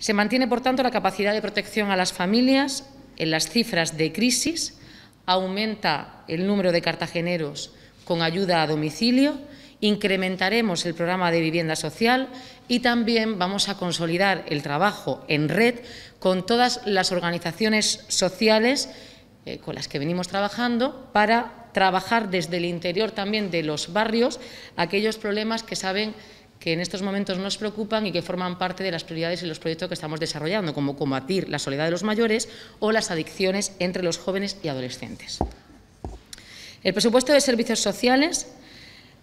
Se mantiene, por tanto, la capacidad de protección a las familias en las cifras de crisis, aumenta el número de cartageneros con ayuda a domicilio, incrementaremos el programa de vivienda social y también vamos a consolidar el trabajo en red con todas las organizaciones sociales eh, con las que venimos trabajando para trabajar desde el interior también de los barrios aquellos problemas que saben que en estos momentos nos preocupan y que forman parte de las prioridades y los proyectos que estamos desarrollando, como combatir la soledad de los mayores o las adicciones entre los jóvenes y adolescentes. El presupuesto de servicios sociales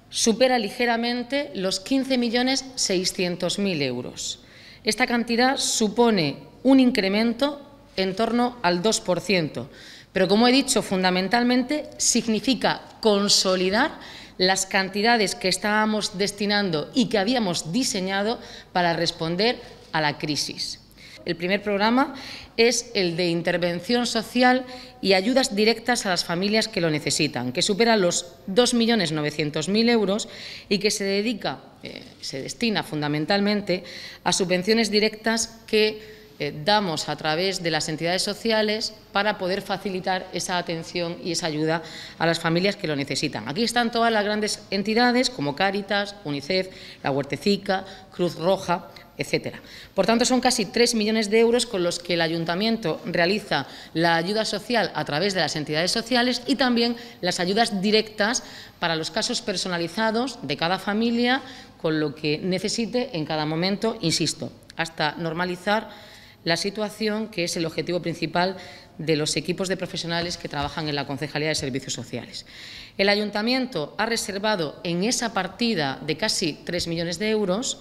supera ligeramente los 15.600.000 euros. Esta cantidad supone un incremento en torno al 2%, pero como he dicho, fundamentalmente significa consolidar las cantidades que estábamos destinando y que habíamos diseñado para responder a la crisis. El primer programa es el de intervención social y ayudas directas a las familias que lo necesitan, que supera los 2.900.000 euros y que se dedica, eh, se destina fundamentalmente a subvenciones directas que eh, damos a través de las entidades sociales para poder facilitar esa atención y esa ayuda a las familias que lo necesitan. Aquí están todas las grandes entidades como Cáritas, UNICEF, la Huertecica, Cruz Roja, etc. Por tanto, son casi 3 millones de euros con los que el Ayuntamiento realiza la ayuda social a través de las entidades sociales y también las ayudas directas para los casos personalizados de cada familia con lo que necesite en cada momento, insisto, hasta normalizar la situación, que es el objetivo principal de los equipos de profesionales que trabajan en la Concejalía de Servicios Sociales. El Ayuntamiento ha reservado en esa partida de casi 3 millones de euros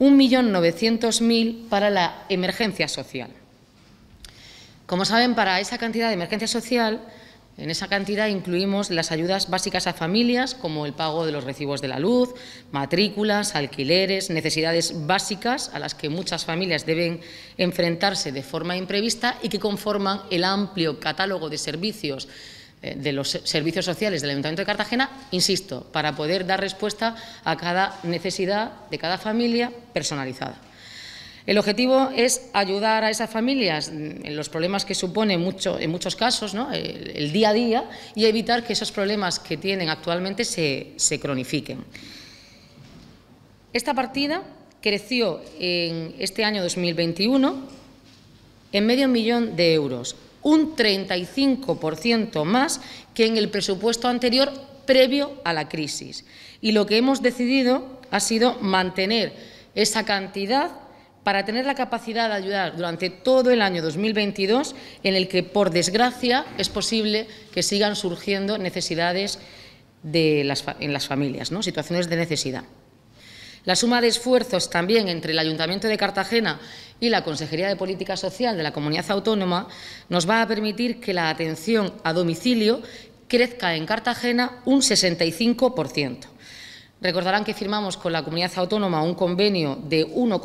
1.900.000 para la emergencia social. Como saben, para esa cantidad de emergencia social en esa cantidad incluimos las ayudas básicas a familias, como el pago de los recibos de la luz, matrículas, alquileres, necesidades básicas a las que muchas familias deben enfrentarse de forma imprevista y que conforman el amplio catálogo de servicios eh, de los servicios sociales del Ayuntamiento de Cartagena, insisto, para poder dar respuesta a cada necesidad de cada familia personalizada. El objetivo es ayudar a esas familias en los problemas que supone mucho, en muchos casos el, día a día y evitar que esos problemas que tienen actualmente se, se cronifiquen. Esta partida creció en este año 2021 en medio millón de euros, un 35% más que en el presupuesto anterior previo a la crisis. Y lo que hemos decidido ha sido mantener esa cantidad para tener la capacidad de ayudar durante todo el año 2022, en el que, por desgracia, es posible que sigan surgiendo necesidades en las familias, ¿no? situaciones de necesidad. La suma de esfuerzos también entre el Ayuntamiento de Cartagena y la Consejería de Política Social de la Comunidad Autónoma nos va a permitir que la atención a domicilio crezca en Cartagena un 65%. Recordarán que firmamos con la comunidad autónoma un convenio de 1,8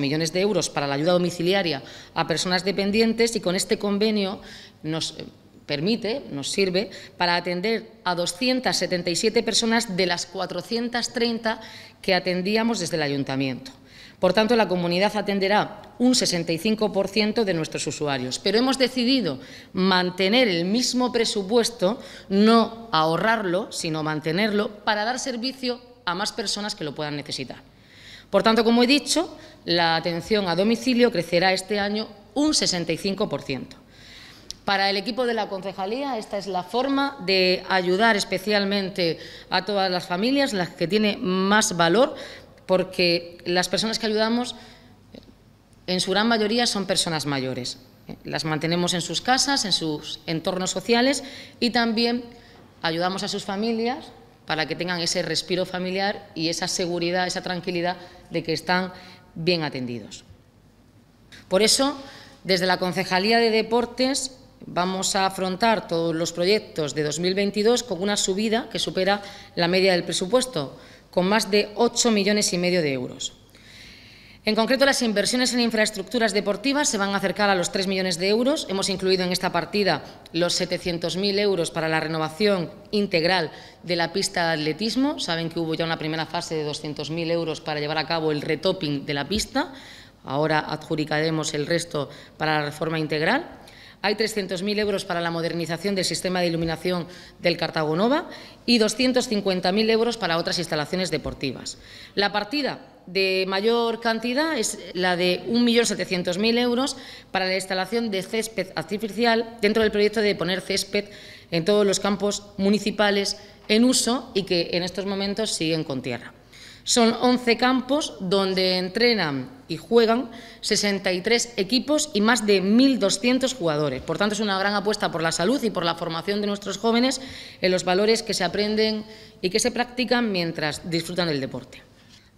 millones de euros para la ayuda domiciliaria a personas dependientes y con este convenio nos eh, permite, nos sirve, para atender a 277 personas de las 430 que atendíamos desde el ayuntamiento. Por tanto, la comunidad atenderá un 65% de nuestros usuarios. Pero hemos decidido mantener el mismo presupuesto, no ahorrarlo, sino mantenerlo, para dar servicio a más personas que lo puedan necesitar. Por tanto, como he dicho, la atención a domicilio crecerá este año un 65%. Para el equipo de la concejalía, esta es la forma de ayudar especialmente a todas las familias, las que tiene más valor, porque las personas que ayudamos en su gran mayoría son personas mayores. Las mantenemos en sus casas, en sus entornos sociales y también ayudamos a sus familias para que tengan ese respiro familiar y esa seguridad, esa tranquilidad de que están bien atendidos. Por eso, desde la Concejalía de Deportes vamos a afrontar todos los proyectos de 2022 con una subida que supera la media del presupuesto, con más de 8 millones y medio de euros. En concreto, las inversiones en infraestructuras deportivas se van a acercar a los 3 millones de euros. Hemos incluido en esta partida los 700.000 euros para la renovación integral de la pista de atletismo. Saben que hubo ya una primera fase de 200.000 euros para llevar a cabo el retopping de la pista. Ahora adjudicaremos el resto para la reforma integral. Hay 300.000 euros para la modernización del sistema de iluminación del Cartagonova y 250.000 euros para otras instalaciones deportivas. La partida de mayor cantidad es la de 1.700.000 euros para la instalación de césped artificial dentro del proyecto de poner césped en todos los campos municipales en uso y que en estos momentos siguen con tierra. Son 11 campos donde entrenan y juegan 63 equipos y más de 1.200 jugadores. Por tanto, es una gran apuesta por la salud y por la formación de nuestros jóvenes en los valores que se aprenden y que se practican mientras disfrutan del deporte.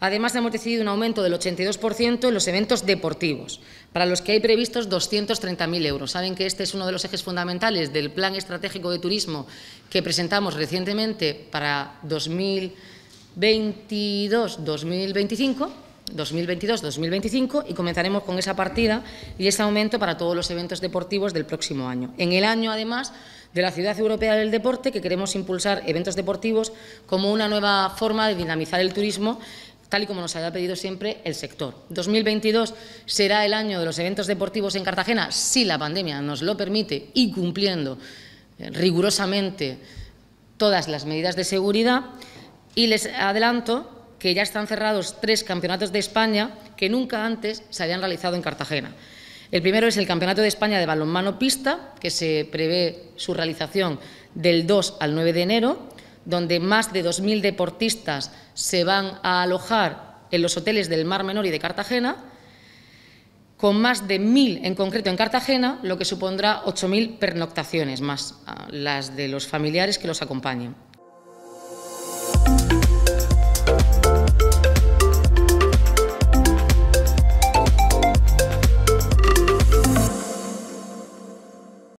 Además, hemos decidido un aumento del 82% en los eventos deportivos, para los que hay previstos 230.000 euros. Saben que este es uno de los ejes fundamentales del Plan Estratégico de Turismo que presentamos recientemente para 2022-2025. 2022-2025 y comenzaremos con esa partida y ese aumento para todos los eventos deportivos del próximo año. En el año, además, de la Ciudad Europea del Deporte, que queremos impulsar eventos deportivos como una nueva forma de dinamizar el turismo tal y como nos haya pedido siempre el sector. 2022 será el año de los eventos deportivos en Cartagena, si la pandemia nos lo permite y cumpliendo eh, rigurosamente todas las medidas de seguridad. Y les adelanto que ya están cerrados tres campeonatos de España que nunca antes se habían realizado en Cartagena. El primero es el Campeonato de España de Balonmano Pista, que se prevé su realización del 2 al 9 de enero donde más de 2.000 deportistas se van a alojar en los hoteles del Mar Menor y de Cartagena, con más de 1.000 en concreto en Cartagena, lo que supondrá 8.000 pernoctaciones más, ah, las de los familiares que los acompañen.